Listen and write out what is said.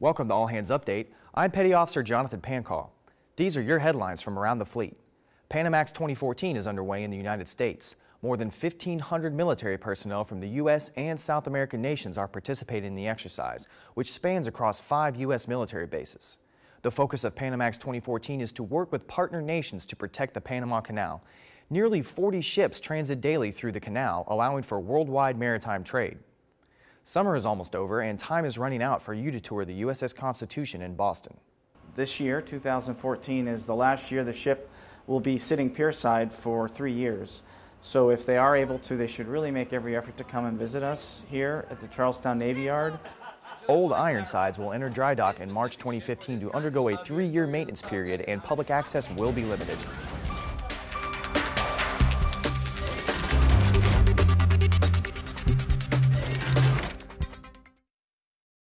Welcome to All Hands Update. I'm Petty Officer Jonathan Pancall. These are your headlines from around the fleet. Panamax 2014 is underway in the United States. More than 1,500 military personnel from the U.S. and South American nations are participating in the exercise, which spans across five U.S. military bases. The focus of Panamax 2014 is to work with partner nations to protect the Panama Canal. Nearly 40 ships transit daily through the canal, allowing for worldwide maritime trade. Summer is almost over and time is running out for you to tour the USS Constitution in Boston. This year, 2014, is the last year the ship will be sitting pierside for three years. So if they are able to, they should really make every effort to come and visit us here at the Charlestown Navy Yard. Old Ironsides will enter dry dock in March 2015 to undergo a three-year maintenance period and public access will be limited.